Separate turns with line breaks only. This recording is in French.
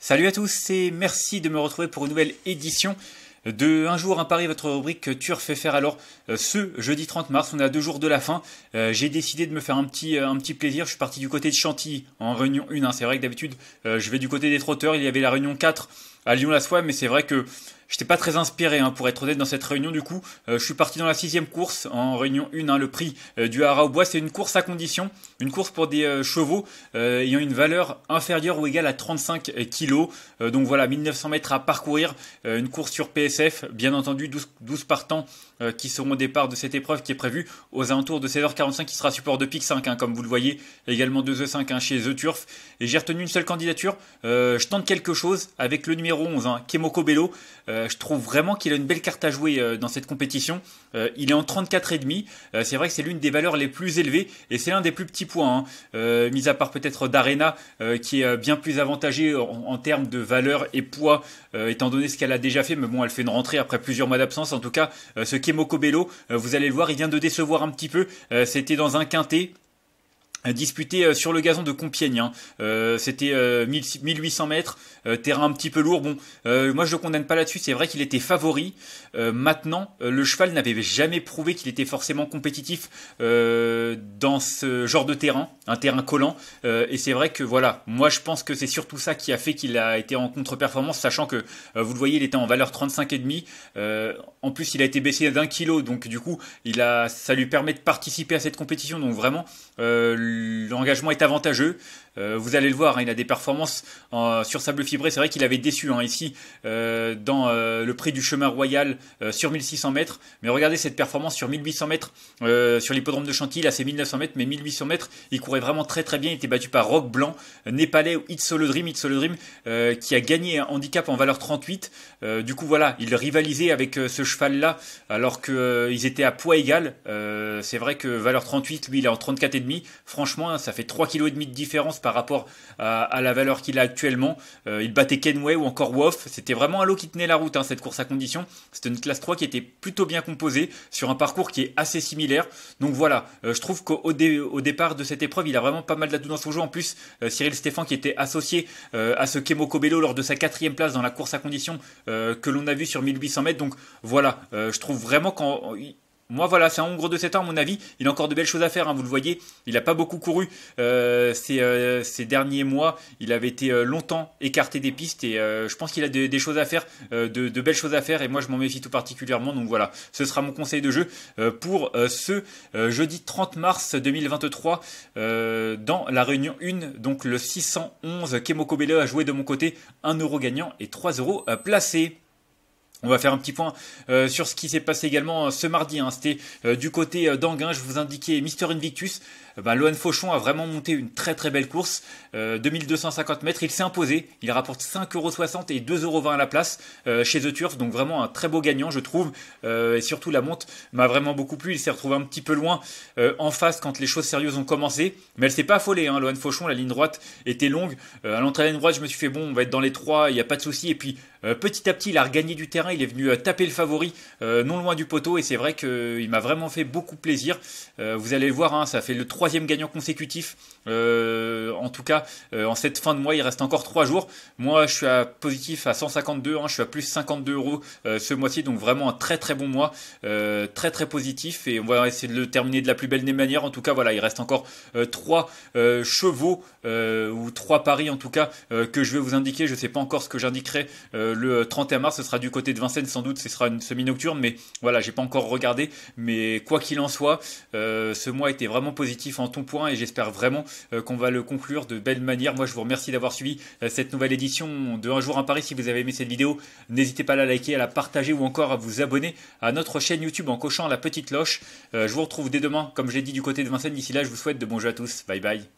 Salut à tous et merci de me retrouver pour une nouvelle édition de Un jour, un Paris, votre rubrique tu fait faire. Alors, euh, ce jeudi 30 mars, on a deux jours de la fin. Euh, j'ai décidé de me faire un petit, euh, un petit plaisir. Je suis parti du côté de Chantilly en réunion 1. C'est vrai que d'habitude, je vais du côté des trotteurs. Il y avait la réunion 4 à Lyon-la-Soie, mais c'est vrai que J'étais pas très inspiré, hein, pour être honnête, dans cette réunion du coup. Euh, je suis parti dans la sixième course, en réunion 1, hein, le prix euh, du hara au bois. C'est une course à condition, une course pour des euh, chevaux ayant une valeur inférieure ou égale à 35 kg. donc voilà, 1900 mètres à parcourir, une course sur PSF, bien entendu, 12, partants qui seront au départ de cette épreuve qui est prévue aux alentours de 16h45, qui sera support de PIC 5, hein, comme vous le voyez, également 2E5 e chez The Turf. Et j'ai retenu une seule candidature, je tente quelque chose avec le numéro 11, Kemoko Bello. Euh, je trouve vraiment qu'il a une belle carte à jouer euh, dans cette compétition. Euh, il est en 34,5. c'est vrai que c'est l'une des valeurs les plus élevées et c'est l'un des plus petits points, hein. mis à part peut-être d'Arena qui est bien plus avantagée en, termes de valeur et poids, étant donné ce qu'elle a déjà fait. Mais bon, elle fait une rentrée après plusieurs mois d'absence. En tout cas, ce Kemoko Bello, vous allez le voir, il vient de décevoir un petit peu. C'était dans un quintet. Euh, disputé euh, sur le gazon de Compiègne. Hein. Euh, c'était 1800 mètres, terrain un petit peu lourd. Bon, moi je le condamne pas là-dessus. C'est vrai qu'il était favori. maintenant, le cheval n'avait jamais prouvé qu'il était forcément compétitif dans ce genre de terrain, un terrain collant. et c'est vrai que voilà, moi je pense que c'est surtout ça qui a fait qu'il a été en contre-performance, sachant que vous le voyez, il était en valeur 35 et demi. en plus, il a été baissé d'un kilo, donc du coup, il a, ça lui permet de participer à cette compétition. Donc vraiment. Le l'engagement est avantageux. Euh, vous allez le voir, hein, il a des performances sur sable fibré. C'est vrai qu'il avait déçu hein, ici euh, dans euh, le prix du chemin royal sur 1600 mètres. Mais regardez cette performance sur 1800 mètres sur l'hippodrome de Chantilly. Là, c'est 1900 mètres, mais 1800 mètres, il courait vraiment très très bien. Il était battu par Rock Blanc, Népalais ou It's Dream, It's Dream, qui a gagné un handicap en valeur 38. du coup, voilà, il rivalisait avec ce cheval-là alors qu'ils étaient à poids égal. c'est vrai que valeur 38, lui, il est en 34,5. Franchement, hein, ça fait 3,5 kg de différence par par rapport à, la valeur qu'il a actuellement. Euh, il battait Kenway ou encore Wolf. C'était vraiment un lot qui tenait la route, hein, cette course à condition. C'était une classe 3 qui était plutôt bien composée sur un parcours qui est assez similaire. Donc voilà, euh, je trouve qu'au départ de cette épreuve, il a vraiment pas mal d'atouts dans son jeu. En plus, euh, Cyril Stéphane qui était associé à ce Kemo Kobello lors de sa quatrième place dans la course à condition que l'on a vu sur 1800 mètres. Donc voilà, je trouve vraiment qu'en moi voilà, c'est un gros de 7 ans à mon avis. Il a encore de belles choses à faire, hein, vous le voyez. Il n'a pas beaucoup couru euh, euh, ces, derniers mois. Il avait été euh, longtemps écarté des pistes et je pense qu'il a des choses à faire, de, belles choses à faire. Et moi je m'en méfie tout particulièrement. Donc voilà, ce sera mon conseil de jeu pour ce jeudi 30 mars 2023 dans la réunion 1. Donc le 611 Kemoko Bello a joué de mon côté 1 euro gagnant et 3 euros placés. On va faire un petit point euh, sur ce qui s'est passé également euh, ce mardi. Hein. C'était euh, du côté d'Anguin, je vous indiquais Mister Invictus euh, bah, Lohan Fauchon a vraiment monté une très très belle course. 2250 euh, mètres, il s'est imposé. Il rapporte 5,60€ et 2,20€ à la place euh, chez The Turf. Donc vraiment un très beau gagnant, je trouve. et surtout, la monte m'a vraiment beaucoup plu. Il s'est retrouvé un petit peu loin en face quand les choses sérieuses ont commencé. Mais elle s'est pas affolée. Hein, Lohan Fauchon, la ligne droite était longue. à l'entrée de la ligne droite, je me suis fait bon, on va être dans les trois, il n'y a pas de souci. Et puis petit à petit, il a regagné du terrain. Il est venu taper le favori non loin du poteau. Et c'est vrai qu'il m'a vraiment fait beaucoup plaisir. vous allez le voir, hein, ça fait le 3 gagnant consécutif. Euh, en tout cas, euh, en cette fin de mois, il reste encore trois jours. Moi, je suis à positif à 152, hein, je suis à plus 52 euros euh, ce mois-ci, donc vraiment un très très bon mois, très très positif. Et on va essayer de le terminer de la plus belle des manières. En tout cas, voilà, il reste encore trois chevaux ou trois paris en tout cas que je vais vous indiquer. Je sais pas encore ce que j'indiquerai le 31 mars. Ce sera du côté de Vincennes sans doute. Ce sera une semi nocturne, mais voilà, j'ai pas encore regardé. Mais quoi qu'il en soit, ce mois était vraiment positif ton point et j'espère vraiment euh, qu'on va le conclure de belle manière. Moi, je vous remercie d'avoir suivi euh, cette nouvelle édition de Un jour à Paris. Si vous avez aimé cette vidéo, n'hésitez pas à la liker, à la partager ou encore à vous abonner à notre chaîne YouTube en cochant la petite cloche. Euh, je vous retrouve dès demain, comme j'ai dit, du côté de Vincennes. D'ici là, je vous souhaite de bons jeux à tous. Bye bye.